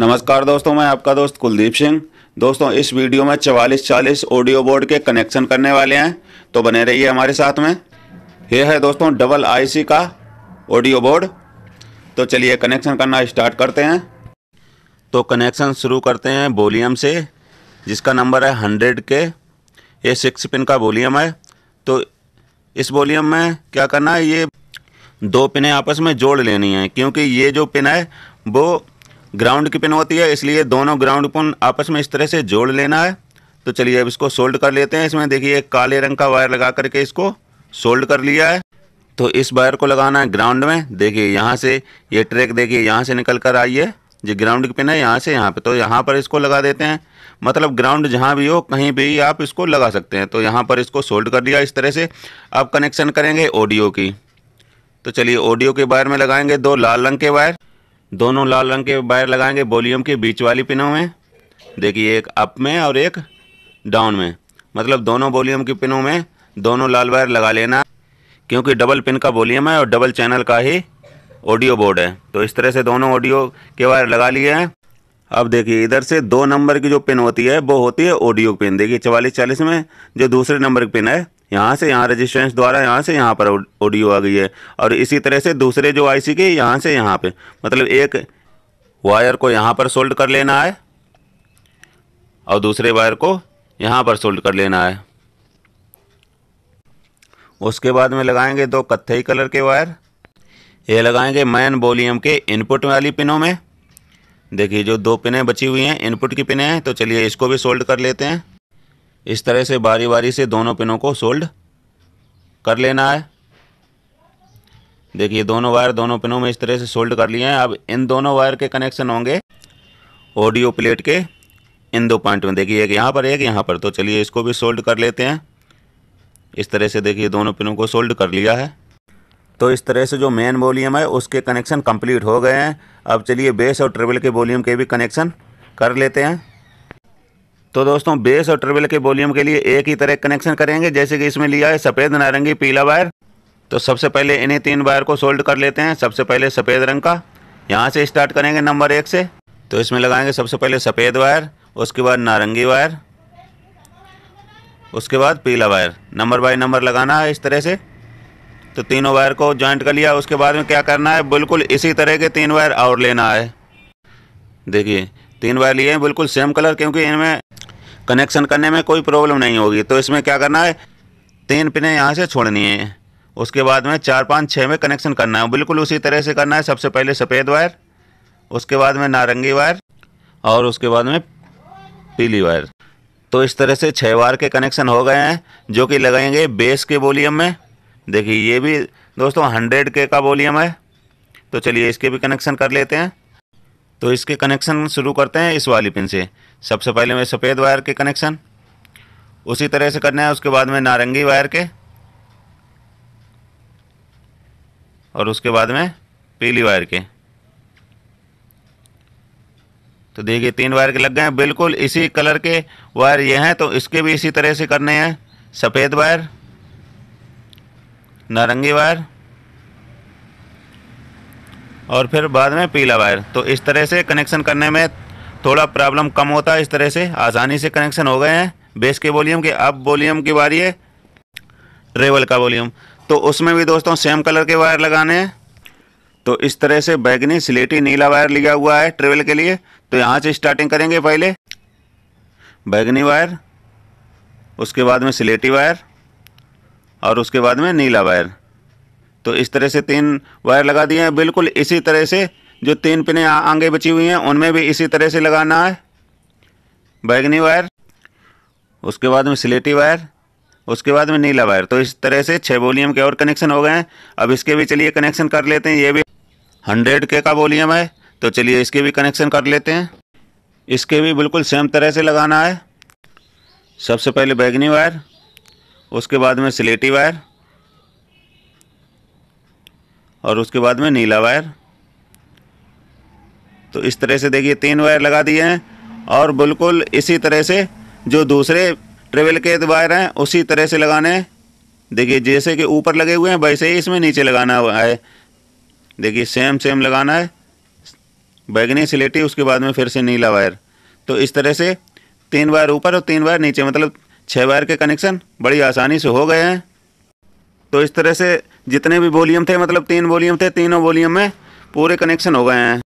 नमस्कार दोस्तों मैं आपका दोस्त कुलदीप सिंह दोस्तों इस वीडियो में चवालीस चालीस ऑडियो बोर्ड के कनेक्शन करने वाले हैं तो बने रहिए हमारे साथ में ये है दोस्तों डबल आईसी का ऑडियो बोर्ड तो चलिए कनेक्शन करना स्टार्ट करते हैं तो कनेक्शन शुरू करते हैं वॉलीम से जिसका नंबर है हंड्रेड के ये सिक्स पिन का वॉलीम है तो इस वॉलीम में क्या करना है ये दो पिनें आपस में जोड़ लेनी है क्योंकि ये जो पिन है वो ग्राउंड की पिन होती है इसलिए दोनों ग्राउंड पिन आपस में इस तरह से जोड़ लेना है तो चलिए अब इसको सोल्ड कर लेते हैं इसमें देखिए काले रंग का वायर लगा करके इसको सोल्ड कर लिया है तो इस वायर को लगाना है ग्राउंड में देखिए यहाँ से ये ट्रैक देखिए यहाँ से निकल कर आइए जो ग्राउंड की पिन है यहाँ से यहाँ पे तो यहाँ पर इसको लगा देते हैं मतलब ग्राउंड जहाँ भी हो कहीं भी आप इसको लगा सकते हैं तो यहाँ पर इसको सोल्ड कर लिया इस तरह से आप कनेक्शन करेंगे ऑडियो की तो चलिए ऑडियो के वायर में लगाएंगे दो लाल रंग के वायर दोनों लाल रंग के वायर लगाएंगे वॉल्यूम के बीच वाली पिनों में देखिए एक अप में और एक डाउन में मतलब दोनों वॉल्यूम की पिनों में दोनों लाल वायर लगा लेना क्योंकि डबल पिन का वॉल्यूम है और डबल चैनल का ही ऑडियो बोर्ड है तो इस तरह से दोनों ऑडियो के वायर लगा लिए हैं अब देखिए इधर से दो नंबर की जो पिन होती है वो होती है ऑडियो पिन देखिए चवालीस चालीस में जो दूसरे नंबर की पिन है यहाँ से यहाँ रेजिस्टेंस द्वारा यहाँ से यहाँ पर ऑडियो आ गई है और इसी तरह से दूसरे जो आईसी के यहाँ से यहाँ पे मतलब एक वायर को यहाँ पर सोल्ड कर लेना है और दूसरे वायर को यहाँ पर सोल्ड कर लेना है उसके बाद में लगाएंगे दो कत्थई कलर के वायर ये लगाएंगे मैन बोलियम के इनपुट वाली पिनों में देखिए जो दो पिनें बची हुई हैं इनपुट की पिनें हैं तो चलिए इसको भी सोल्ड कर लेते हैं इस तरह से बारी बारी से दोनों पिनों को सोल्ड कर लेना है देखिए दोनों वायर दोनों पिनों में इस तरह से सोल्ड कर लिए हैं अब इन दोनों वायर के कनेक्शन होंगे ऑडियो प्लेट के इन दो पॉइंट में देखिए एक यहाँ पर एक यहाँ पर तो चलिए इसको भी सोल्ड कर लेते हैं इस तरह से देखिए दोनों पिनों को सोल्ड कर लिया है तो इस तरह से जो मेन वॉल्यूम है उसके कनेक्शन कंप्लीट हो गए हैं अब चलिए बेस और ट्रेबल के वॉल्यूम के भी कनेक्शन कर लेते हैं तो दोस्तों बेस और ट्रेवल के वॉल्यूम के लिए एक ही तरह कनेक्शन करेंगे जैसे कि इसमें लिया है सफ़ेद नारंगी पीला वायर तो सबसे पहले इन्हीं तीन वायर को सोल्ड कर लेते हैं सबसे पहले सफ़ेद रंग का यहाँ से स्टार्ट करेंगे नंबर एक से तो इसमें लगाएंगे सबसे पहले सफ़ेद वायर उसके बाद नारंगी वायर उसके बाद पीला वायर नंबर बाई नंबर लगाना है इस तरह से तो तीनों वायर को ज्वाइंट कर लिया उसके बाद में क्या करना है बिल्कुल इसी तरह के तीन वायर और लेना है देखिए तीन वायर लिए हैं बिल्कुल सेम कलर क्योंकि इनमें कनेक्शन करने में कोई प्रॉब्लम नहीं होगी तो इसमें क्या करना है तीन पिने यहाँ से छोड़नी है उसके बाद में चार पाँच छः में कनेक्शन करना है बिल्कुल उसी तरह से करना है सबसे पहले सफ़ेद वायर उसके बाद में नारंगी वायर और उसके बाद में पीली वायर तो इस तरह से छः वायर के कनेक्शन हो गए हैं जो कि लगाएंगे बेस के वॉलीम में देखिए ये भी दोस्तों हंड्रेड के का वॉलीम है तो चलिए इसके भी कनेक्शन कर लेते हैं तो इसके कनेक्शन शुरू करते हैं इस वाली पिन से सबसे पहले में सफ़ेद वायर के कनेक्शन उसी तरह से करना है उसके बाद में नारंगी वायर के और उसके बाद में पीली वायर के तो देखिए तीन वायर के लग गए हैं बिल्कुल इसी कलर के वायर ये हैं तो इसके भी इसी तरह से करने हैं सफ़ेद वायर नारंगी वायर और फिर बाद में पीला वायर तो इस तरह से कनेक्शन करने में थोड़ा प्रॉब्लम कम होता है इस तरह से आसानी से कनेक्शन हो गए हैं बेस के वॉल्यूम के अब वॉल्यूम की बारी है ट्रेवल का वॉल्यूम तो उसमें भी दोस्तों सेम कलर के वायर लगाने हैं तो इस तरह से बैगनी स्लेटी नीला वायर लिया हुआ है ट्रेवल के लिए तो यहाँ से स्टार्टिंग करेंगे पहले बैगनी वायर उसके बाद में स्लेटी वायर और उसके बाद में नीला वायर तो इस तरह से तीन वायर लगा दिए हैं बिल्कुल इसी तरह से जो तीन पिने आगे बची हुई हैं उनमें भी इसी तरह से लगाना है बैगनी वायर उसके बाद में स्लेटी वायर उसके बाद में नीला वायर तो इस तरह से छः वॉलीम के और कनेक्शन हो गए हैं अब इसके भी चलिए कनेक्शन कर लेते हैं ये भी हंड्रेड के का वॉलीम है तो चलिए इसके भी कनेक्शन कर लेते हैं इसके भी बिल्कुल सेम तरह से लगाना है सबसे पहले बैगनी वायर उसके बाद में स्लेटी वायर और उसके बाद में नीला वायर तो इस तरह से देखिए तीन वायर लगा दिए हैं और बिल्कुल इसी तरह से जो दूसरे ट्रेवल के वायर हैं उसी तरह से लगाने हैं देखिए जैसे कि ऊपर लगे हुए हैं वैसे ही इसमें नीचे लगाना है देखिए सेम सेम लगाना है बैगनी सिलेटी उसके बाद में फिर से नीला वायर तो इस तरह से तीन वायर ऊपर और तीन वायर नीचे मतलब छः वायर के कनेक्शन बड़ी आसानी से हो गए हैं तो इस तरह से जितने भी वॉलीम थे मतलब तीन वॉलीम थे तीनों वॉलीम में पूरे कनेक्शन हो गए हैं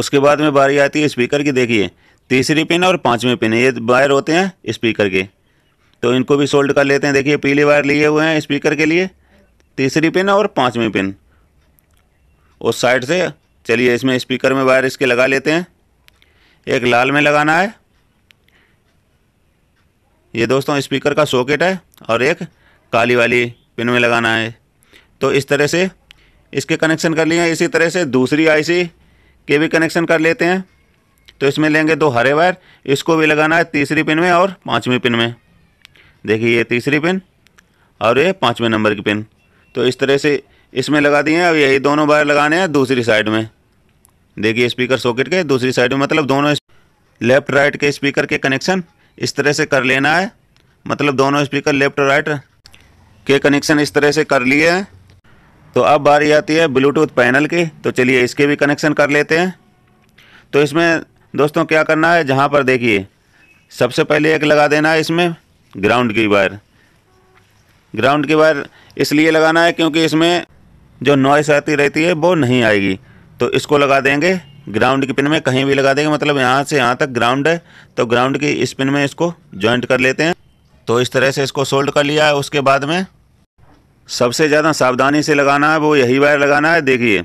उसके बाद में बारी आती है स्पीकर की देखिए तीसरी पिन और पाँचवें पिन ये वायर होते हैं स्पीकर के तो इनको भी सोल्ड कर लेते हैं देखिए पीले वायर लिए हुए हैं स्पीकर के लिए तीसरी पिन और पाँचवीं पिन उस साइड से चलिए इसमें स्पीकर में वायर इसके लगा लेते हैं एक लाल में लगाना है ये दोस्तों स्पीकर का सॉकेट है और एक काली वाली पिन में लगाना है तो इस तरह से इसके कनेक्शन कर लिए इसी तरह से दूसरी आईसी के भी कनेक्शन कर लेते हैं तो इसमें लेंगे दो हरे वायर इसको भी लगाना है तीसरी पिन में और पाँचवीं पिन में देखिए ये तीसरी पिन और ये पाँचवें नंबर की पिन तो इस तरह से इसमें लगा दिए हैं अब यही दोनों वायर लगाने हैं दूसरी साइड में देखिए स्पीकर सॉकेट के दूसरी साइड में मतलब दोनों लेफ़्ट राइट के स्पीकर के कनेक्शन इस तरह से कर लेना है मतलब दोनों स्पीकर लेफ़्ट राइट के कनेक्शन इस तरह से कर लिए हैं तो अब बारी आती है ब्लूटूथ पैनल की तो चलिए इसके भी कनेक्शन कर लेते हैं तो इसमें दोस्तों क्या करना है जहाँ पर देखिए सबसे पहले एक लगा देना है इसमें ग्राउंड की वायर ग्राउंड की वायर इसलिए लगाना है क्योंकि इसमें जो नॉइस आती रहती है वो नहीं आएगी तो इसको लगा देंगे ग्राउंड की पिन में कहीं भी लगा देंगे मतलब यहाँ से यहाँ तक ग्राउंड है तो ग्राउंड की इस पिन में इसको जॉइंट कर लेते हैं तो इस तरह से इसको सोल्ड कर लिया है उसके बाद में सबसे ज़्यादा सावधानी से लगाना है वो यही वायर लगाना है देखिए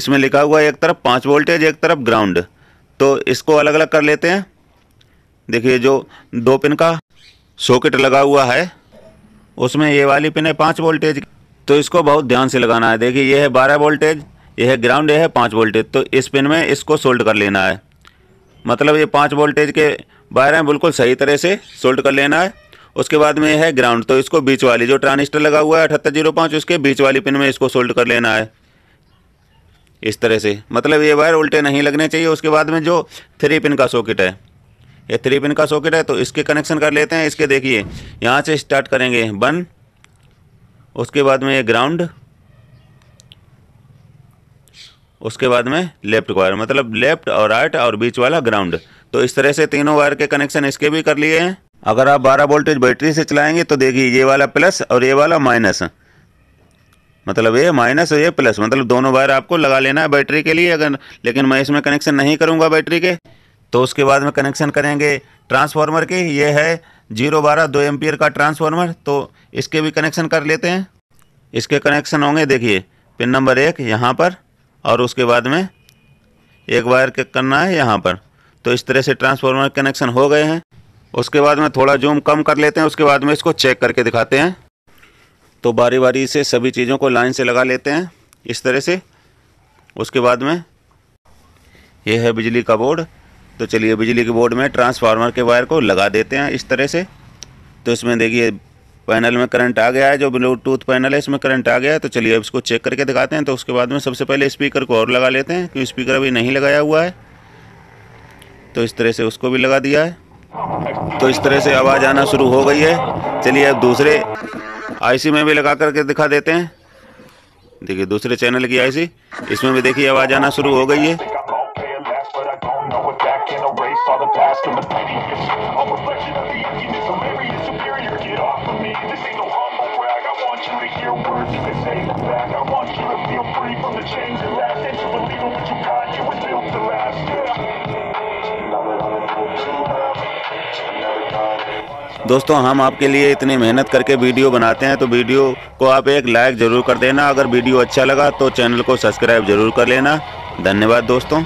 इसमें लिखा हुआ है एक तरफ पाँच वोल्टेज एक तरफ ग्राउंड तो इसको अलग अलग कर लेते हैं देखिए जो दो पिन का सॉकेट लगा हुआ है उसमें ये वाली पिन है पाँच वोल्टेज तो इसको बहुत ध्यान से लगाना है देखिए यह है बारह वोल्टेज यह है ग्राउंड यह है पाँच वोल्टेज तो इस पिन में इसको सोल्ड कर लेना है मतलब ये पाँच वोल्टेज के वायर हैं बिल्कुल सही तरह से सोल्ड कर लेना है उसके बाद में है ग्राउंड तो इसको बीच वाली जो ट्रांजिस्टर लगा हुआ है अठहत्तर जीरो पाँच उसके बीच वाली पिन में इसको सोल्ड कर लेना है इस तरह से मतलब ये वायर उल्टे नहीं लगने चाहिए उसके बाद में जो थ्री पिन का सॉकेट है ये थ्री पिन का सॉकेट है तो इसके कनेक्शन कर लेते हैं इसके देखिए यहाँ से स्टार्ट करेंगे वन उसके बाद में ये ग्राउंड उसके बाद में लेफ्ट वायर मतलब लेफ्ट और राइट और बीच वाला ग्राउंड तो इस तरह से तीनों वायर के कनेक्शन इसके भी कर लिए हैं अगर आप 12 वोल्टेज बैटरी से चलाएंगे तो देखिए ये वाला प्लस और ये वाला माइनस मतलब ये माइनस और ये प्लस मतलब दोनों वायर आपको लगा लेना है बैटरी के लिए अगर लेकिन मैं इसमें कनेक्शन नहीं करूँगा बैटरी के तो उसके बाद में कनेक्शन करेंगे ट्रांसफार्मर के ये है जीरो बारह दो एम्पियर का ट्रांसफार्मर तो इसके भी कनेक्शन कर लेते हैं इसके कनेक्शन होंगे देखिए पिन नंबर एक यहाँ पर और उसके बाद में एक वायर के करना है यहाँ पर तो इस तरह से ट्रांसफार्मर कनेक्शन हो गए हैं उसके बाद में थोड़ा जूम कम कर लेते हैं उसके बाद में इसको चेक करके दिखाते हैं तो बारी बारी से सभी चीज़ों को लाइन से लगा लेते हैं इस तरह से उसके बाद में यह है बिजली का बोर्ड तो चलिए बिजली के बोर्ड में ट्रांसफार्मर के वायर को लगा देते हैं इस तरह से तो इसमें देखिए पैनल में करंट आ गया है जो ब्लूटूथ पैनल है इसमें करंट आ गया है तो चलिए अब इसको चेक करके दिखाते हैं तो उसके बाद में सबसे पहले स्पीकर को और लगा लेते हैं क्योंकि स्पीकर अभी नहीं लगाया हुआ है तो इस तरह से उसको भी लगा दिया है तो इस तरह से आवाज़ आना शुरू हो गई है चलिए अब दूसरे आईसी में भी लगा करके दिखा देते हैं देखिए दूसरे चैनल की आईसी इसमें भी देखिए आवाज़ आना शुरू हो गई है दोस्तों हम आपके लिए इतनी मेहनत करके वीडियो बनाते हैं तो वीडियो को आप एक लाइक ज़रूर कर देना अगर वीडियो अच्छा लगा तो चैनल को सब्सक्राइब ज़रूर कर लेना धन्यवाद दोस्तों